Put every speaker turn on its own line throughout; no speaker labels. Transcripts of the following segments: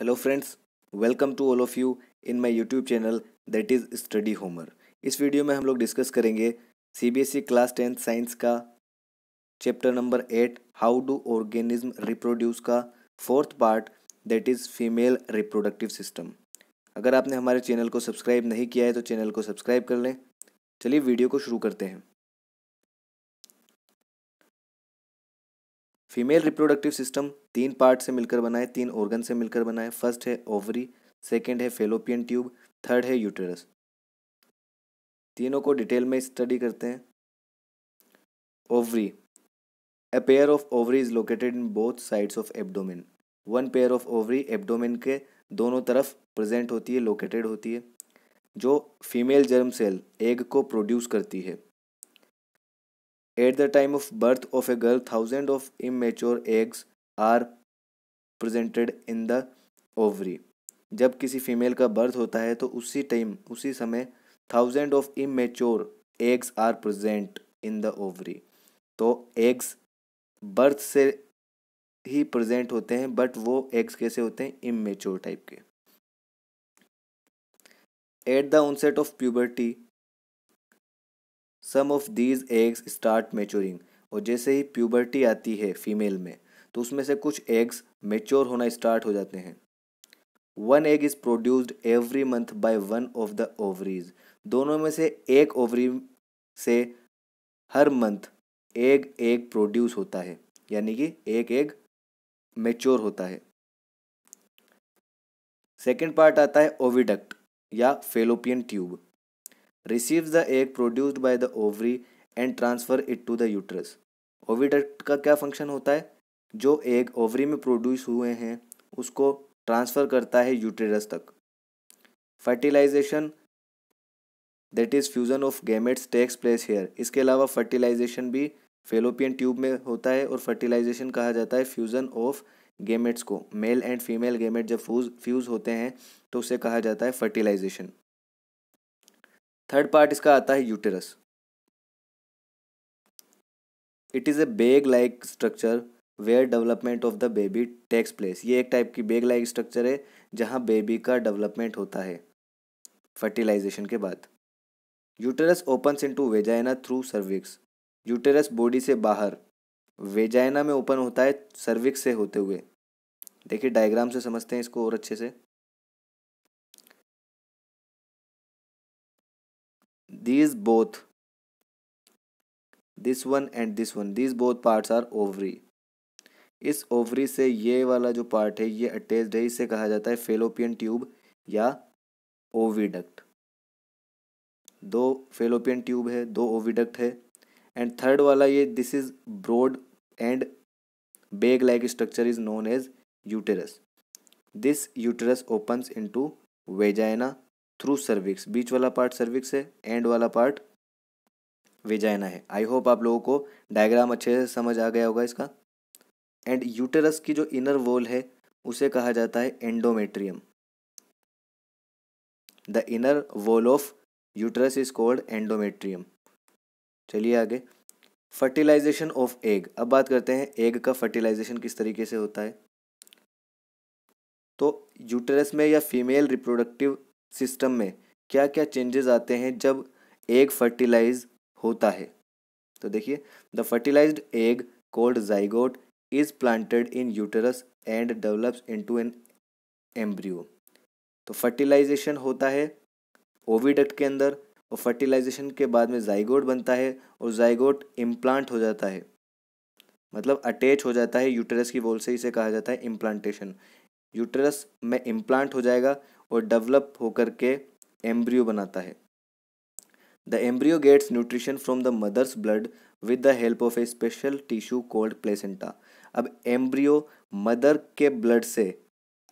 Hello friends welcome to all of you in my YouTube channel that is study homer इस video में हम लोग discuss करेंगे CBSE class tenth science का chapter number eight how do organism reproduce का fourth part that is female reproductive system अगर आपने हमारे चैनल को सब्सक्राइब नहीं किया है तो चैनल को सब्सक्राइब कर लें चलिए वीडियो को शुरू करते हैं फीमेल रिप्रोडक्टिव सिस्टम तीन पार्ट से मिलकर बनाए तीन ऑर्गन से मिलकर बनाए फर्स्ट है ओवरी सेकेंड है फेलोपियन ट्यूब थर्ड है यूटेरस तीनों को डिटेल में स्टडी करते हैं ovary a pair of ovary is located in both sides of abdomen one pair of ovary abdomen के दोनों तरफ प्रेजेंट होती है लोकेटेड होती है जो फीमेल जर्म सेल एग को प्रोड्यूस करती है at the time of birth of a girl thousand of immature eggs are presented in the ovary जब किसी फीमेल का बर्थ होता है तो उसी टाइम उसी समय thousand of immature eggs are present in the ovary तो एग्स बर्थ से ही प्रजेंट होते हैं बट वो एग्स कैसे होते हैं इमेच्योर टाइप के at the onset of puberty some of these eggs start maturing और जैसे ही प्यूबर्टी आती है फीमेल में तो उसमें से कुछ एग्स मेच्योर होना स्टार्ट हो जाते हैं one egg is produced every month by one of the ovaries दोनों में से एक ओवरी से हर मंथ एग एग प्रोड्यूस होता है यानी कि एक एग मेच्योर होता है सेकेंड पार्ट आता है ओविडक्ट या fallopian tube receives the egg produced by the ovary and transfer it to the uterus oviduct का क्या फंक्शन होता है जो एग ओवरी में प्रोड्यूस हुए हैं उसको ट्रांसफ़र करता है यूट्रस तक fertilisation that is fusion of gametes takes place here इसके अलावा फर्टिलाइजेशन भी फेलोपियन ट्यूब में होता है और फर्टिलाइजेशन कहा जाता है फ्यूज़न ऑफ गेमेट्स को मेल एंड फीमेल गेमेट जब फ्यूज फ्यूज़ होते हैं तो उसे कहा जाता है फर्टिलाइजेशन थर्ड पार्ट इसका आता है uterus it is a bag like structure where development of the baby takes place ये एक टाइप की बेग लाइक स्ट्रक्चर है जहाँ बेबी का डेवलपमेंट होता है फर्टिलाइजेशन के बाद uterus open into vagina through cervix uterus body से बाहर वेजाइना में ओपन होता है सर्विक्स से होते हुए देखिए डायग्राम से समझते हैं इसको और अच्छे से these both this one and this one these both parts are ovary इस ओवरी से ये वाला जो पार्ट है ये अटैच्ड है इसे कहा जाता है फेलोपियन ट्यूब या ओविडक्ट दो फेलोपियन ट्यूब है दो ओविडक्ट है एंड थर्ड वाला ये this is broad and bag like structure is known as uterus this uterus opens into vagina through cervix बीच वाला पार्ट सर्विक्स है एंड वाला पार्ट वेजाइना है आई होप आप लोगों को डायग्राम अच्छे से समझ आ गया होगा इसका एंड यूटेरस की जो इनर वॉल है उसे कहा जाता है endometrium the inner wall of uterus is called endometrium चलिए आगे फर्टिलाइजेशन ऑफ एग अब बात करते हैं एग का फर्टिलाइजेशन किस तरीके से होता है तो यूटरस में या फीमेल रिप्रोडक्टिव सिस्टम में क्या क्या चेंजेस आते हैं जब एग फर्टिलाइज होता है तो देखिए the fertilised egg called zygote is planted in uterus and develops into an embryo तो फर्टिलाइजेशन होता है ओविडक्ट के अंदर और फर्टिलाइजेशन के बाद में जाइगोट बनता है और जाइगोट इम्प्लांट हो जाता है मतलब अटैच हो जाता है यूटरस की वॉल से इसे कहा जाता है इम्प्लांटेशन यूटरस में इम्प्लांट हो जाएगा और डेवलप होकर के एम्ब्रियो बनाता है the embryo gets nutrition from the mother's blood with the help of a special tissue called placenta अब एम्ब्रियो मदर के ब्लड से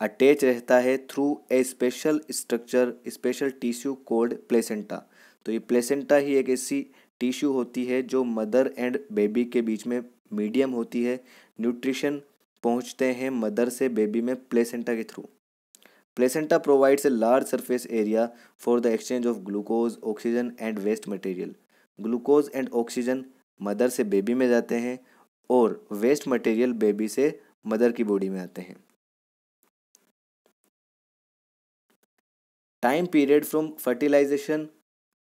अटैच रहता है through a special structure special tissue called placenta तो ये प्लेसेंटा ही एक ऐसी टिश्यू होती है जो मदर एंड बेबी के बीच में मीडियम होती है न्यूट्रिशन पहुंचते हैं मदर से बेबी में प्लेसेंटा के through Placenta provides a large surface area for the exchange of glucose, oxygen and waste material. Glucose and oxygen mother से बेबी में जाते हैं और वेस्ट मटेरियल बेबी से मदर की बॉडी में आते हैं time period from fertilisation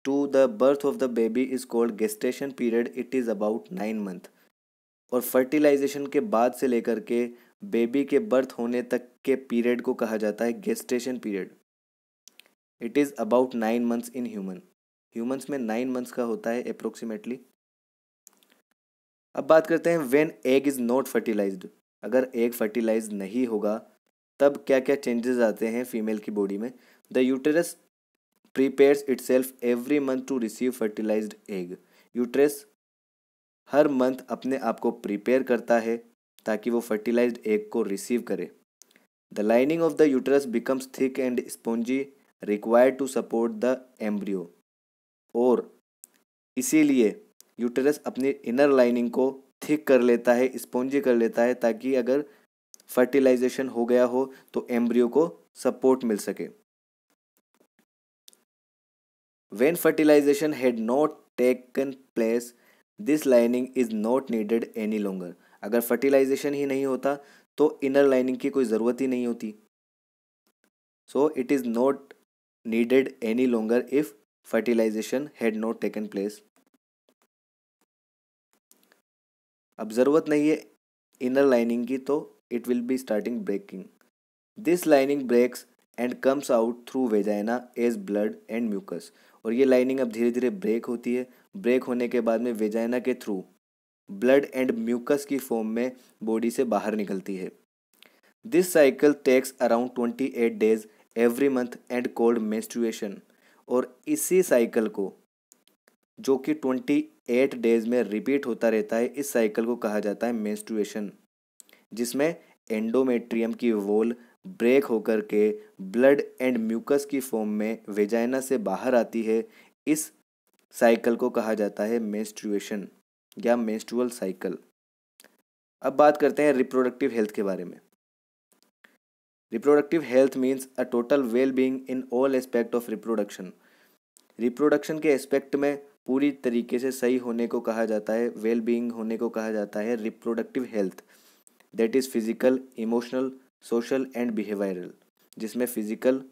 to the birth of the baby is called gestation period it is about nine month और फर्टिलाइजेशन के बाद से लेकर के बेबी के बर्थ होने तक के पीरियड को कहा जाता है gestation period it is about nine months in human humans में नाइन मंथ्स का होता है अप्रोक्सीमेटली अब बात करते हैं when egg is not fertilise अगर एग फर्टिलाइज नहीं होगा तब क्या क्या चेंजेस आते हैं फीमेल की बॉडी में the uterus prepares itself every month to receive fertilised egg uterus हर मंथ अपने आप को प्रिपेयर करता है ताकि वो फर्टिलाइज्ड एग को रिसीव करे the lining of the uterus becomes thick and spongy required to support the embryo और इसीलिए यूटरस अपनी इनर लाइनिंग को थिक कर लेता है स्पॉन्जी कर लेता है ताकि अगर फर्टिलाइजेशन हो गया हो तो एम्ब्रियो को सपोर्ट मिल सके when fertilisation had not taken place this lining is not needed any longer अगर फर्टिलाइजेशन ही नहीं होता तो इनर लाइनिंग की कोई ज़रूरत ही नहीं होती so it is not needed any longer if fertilisation had not taken place अब ज़रूरत नहीं है इनर लाइनिंग की तो it will be starting breaking this lining breaks and comes out through vagina as blood and mucus और ये lining अब धीरे धीरे ब्रेक होती है ब्रेक होने के बाद में वेजाइना के थ्रू ब्लड एंड म्यूकस की फॉर्म में बॉडी से बाहर निकलती है this cycle takes around twenty eight days every month and called menstruation और इसी साइकिल को जो कि ट्वेंटी एट डेज में रिपीट होता रहता है इस साइकिल को कहा जाता है मेस्टुएशन जिसमें एंडोमेट्रियम की वोल ब्रेक होकर के ब्लड एंड म्यूकस की फॉर्म में वेजाइना से बाहर आती है इस साइकिल को कहा जाता है मेस्टुएशन या मेंस्ट्रुअल साइकिल अब बात करते हैं रिप्रोडक्टिव हेल्थ के बारे में reproductive health means a total well being in all aspect of reproduction reproduction के एस्पेक्ट में पूरी तरीके से सही होने को कहा जाता है वेल बींग होने को कहा जाता है reproductive health that is physical emotional social and behavioural जिसमें physical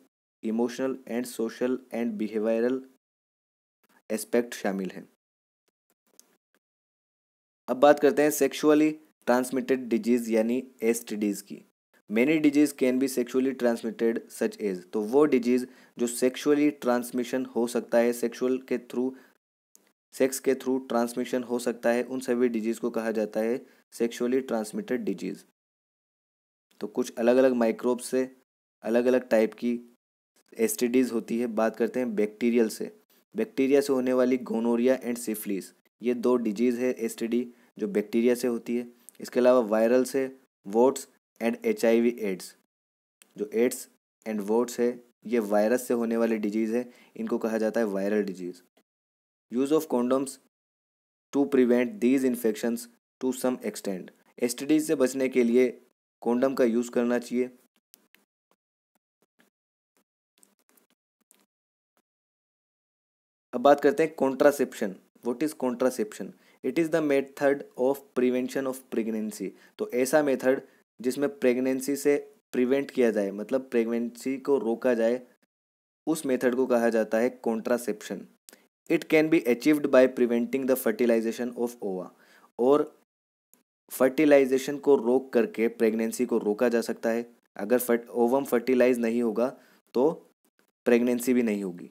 emotional and social and behavioural aspect शामिल हैं अब बात करते हैं सेक्सुअली ट्रांसमिटेड डिजीज़ यानी एस की many disease can be sexually transmitted such as तो वो डिजीज़ जो सेक्सुअली ट्रांसमिशन हो सकता है सेक्सुअल के थ्रू सेक्स के थ्रू ट्रांसमिशन हो सकता है उन सभी डिजीज़ को कहा जाता है सेक्सुअली ट्रांसमिटेड डिजीज़ तो कुछ अलग अलग माइक्रोब से अलग अलग टाइप की एस होती है बात करते हैं बैक्टीरियल से बैक्टीरिया से होने वाली गोनोरिया एंड सिफिलिस ये दो डिजीज़ है एस जो बैक्टीरिया से होती है इसके अलावा वायरल से वोट्स एंड एच एड्स जो एड्स एंड वोट्स है ये वायरस से होने वाली डिजीज़ है इनको कहा जाता है viral disease use of condoms to prevent these infections to some extend S से बचने के लिए कॉन्डम का यूज़ करना चाहिए अब बात करते हैं contraception what is contraception it is the method of prevention of pregnancy तो ऐसा मेथड जिसमें प्रेगनेंसी से प्रिवेंट किया जाए मतलब प्रेगनेंसी को रोका जाए उस मेथड को कहा जाता है contraception it can be achieved by preventing the fertilization of ova और फर्टिलाइजेशन को रोक करके प्रेगनेंसी को रोका जा सकता है अगर फर्ट ओवम फर्टिलाइज नहीं होगा तो प्रेगनेंसी भी नहीं होगी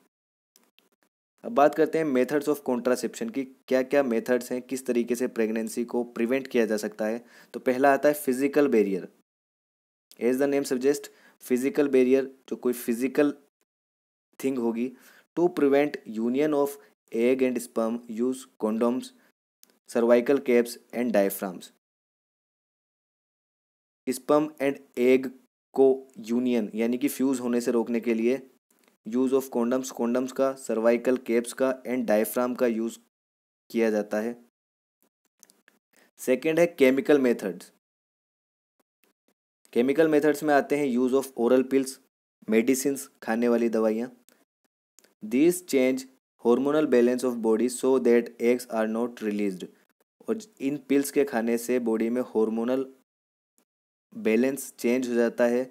अब बात करते हैं मेथड्स ऑफ कॉन्ट्रासेप्शन की क्या क्या मेथड्स हैं किस तरीके से प्रेगनेंसी को प्रिवेंट किया जा सकता है तो पहला आता है physical barrier as the name suggest physical barrier जो कोई फिजिकल थिंग होगी to prevent union of egg and sperm use condoms cervical caps and diaphragms sperm and egg को यूनियन यानी कि फ्यूज़ होने से रोकने के लिए यूज़ ऑफ कॉन्डम्स कॉन्डम्स का सर्वाइकल कैप्स का एंड डायफ्राम का यूज़ किया जाता है सेकेंड है केमिकल मेथड्स केमिकल मेथड्स में आते हैं use of oral pills medicine खाने वाली दवाइयाँ this change hormonal balance of body so that eggs are not released और इन पिल्स के खाने से बॉडी में हॉर्मोनल बैलेंस चेंज हो जाता है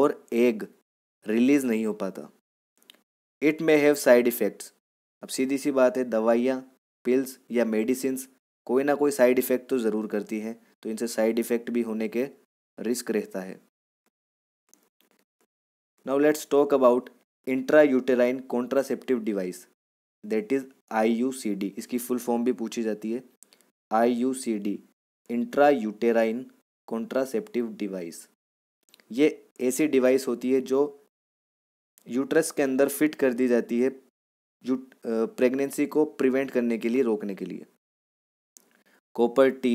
और एग रिलीज नहीं हो पाता it may have side effects अब सीधी सी बात है दवाइयाँ पिल्स या मेडिसिन कोई ना कोई साइड इफ़ेक्ट तो ज़रूर करती हैं तो इनसे साइड इफ़ेक्ट भी होने के रिस्क रहता है now let's talk about intra uterine contraceptive device that is I U C D इसकी फुल फॉर्म भी पूछी जाती है I U C D intra uterine contraceptive device ये ऐसी डिवाइस होती है जो यूट्रस के अंदर फिट कर दी जाती है प्रेगनेंसी को प्रिवेंट करने के लिए रोकने के लिए कॉपर टी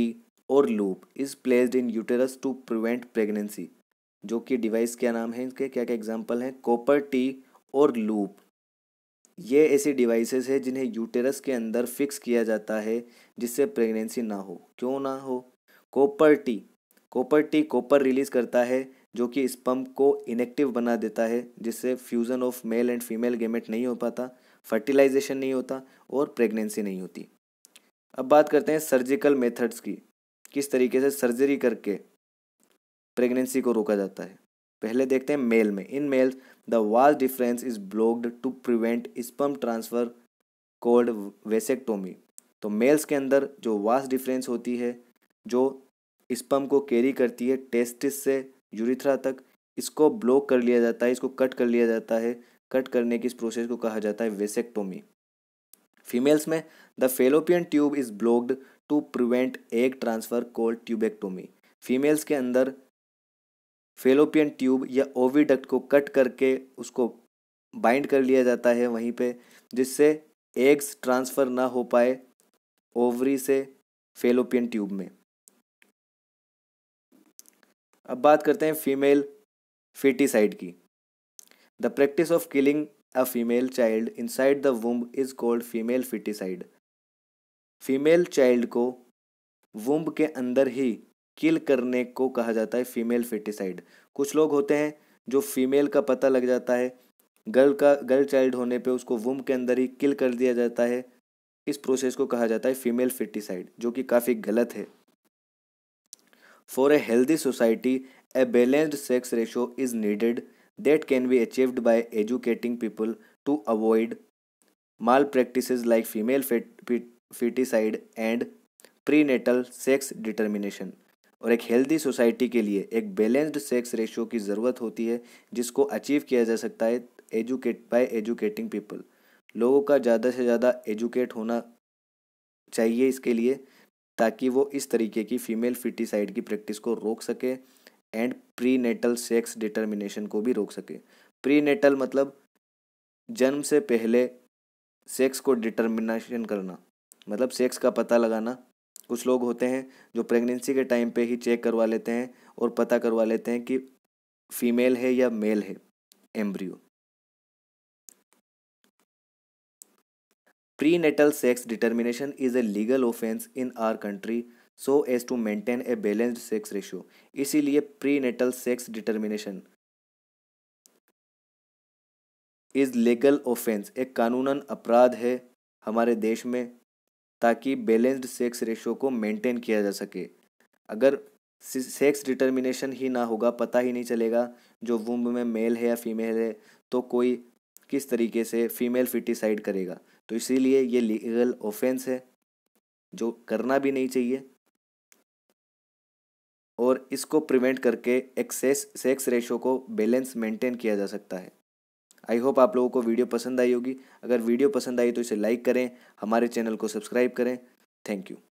और loop is placed in uterus to prevent pregnancy जो कि डिवाइस क्या नाम है इसके क्या क्या एग्जाम्पल हैं कॉपर टी और लूप ये ऐसी डिवाइसेस है जिन्हें यूटेरस के अंदर फिक्स किया जाता है जिससे प्रेगनेंसी ना हो क्यों ना हो copper T copper T copper release करता है जो कि इस पंप को इनेक्टिव बना देता है जिससे fusion of male and female gamete नहीं हो पाता फर्टिलाइजेशन नहीं होता और प्रेगनेंसी नहीं होती अब बात करते हैं सर्जिकल मेथड्स की किस तरीके से सर्जरी करके प्रेगनेंसी को रोका जाता है पहले देखते हैं मेल में in males the vas deferens is blocked to prevent sperm transfer called vasectomy तो मेल्स के अंदर जो वास डिफरेंस होती है जो स्पम को कैरी करती है टेस्टिस से यूरिथ्रा तक इसको ब्लॉक कर लिया जाता है इसको कट कर लिया जाता है कट करने की इस प्रोसेस को कहा जाता है वेसेक्टोमी फीमेल्स में the fallopian tube is blocked to prevent egg transfer called tubectomy females के अंदर फेलोपियन ट्यूब या ओविडक्ट को कट करके उसको बाइंड कर लिया जाता है वहीं पे जिससे एग्स ट्रांसफ़र ना हो पाए ओवरी से फेलोपियन ट्यूब में अब बात करते हैं फीमेल फिटिसाइड की the practice of killing a female child inside the womb is called female foeticide female child को वुम्ब के अंदर ही किल करने को कहा जाता है फीमेल फिटिसाइड कुछ लोग होते हैं जो फीमेल का पता लग जाता है गर्ल का गर्ल चाइल्ड होने पे उसको वुम्ब के अंदर ही किल कर दिया जाता है इस प्रोसेस को कहा जाता है फीमेल फिटिसाइड जो कि काफ़ी गलत है for a healthy society a balanced sex ratio is needed that can be achieved by educating people to avoid malpractice like female foeticide and prenatal sex determination और एक हेल्दी सोसाइटी के लिए एक बैलेंस्ड सेक्स रेशो की ज़रूरत होती है जिसको अचीव किया जा सकता है एजुकेट बाई एजुकेटिंग पीपल लोगों का ज़्यादा से ज़्यादा एजुकेट होना चाहिए इसके लिए ताकि वो इस तरीके की फीमेल फिटिसाइड की प्रैक्टिस को रोक सके and prenatal sex determination को भी रोक सके प्री नेटल मतलब जन्म से पहले सेक्स को डिटर्मिनेशन करना मतलब सेक्स का पता लगाना कुछ लोग होते हैं जो प्रेगनेंसी के टाइम पे ही चेक करवा लेते हैं और पता करवा लेते हैं कि फीमेल है या मेल है embryo prenatal sex determination is a legal offense in our country so as to maintain a balanced sex ratio इसीलिए prenatal sex determination is legal offence एक कानूनन अपराध है हमारे देश में ताकि बैलेंस्ड सेक्स रेशो को मेंटेन किया जा सके अगर सेक्स डिटर्मिनेशन ही ना होगा पता ही नहीं चलेगा जो वुम्ब में मेल है या फीमेल है तो कोई किस तरीके से फीमेल फिटिसाइड करेगा तो इसीलिए ये लीगल ऑफेंस है जो करना भी नहीं चाहिए और इसको प्रिवेंट करके एक्सेस सेक्स रेशो को बैलेंस मेंटेन किया जा सकता है आई होप आप लोगों को वीडियो पसंद आई होगी अगर वीडियो पसंद आई तो इसे लाइक करें हमारे चैनल को सब्सक्राइब करें थैंक यू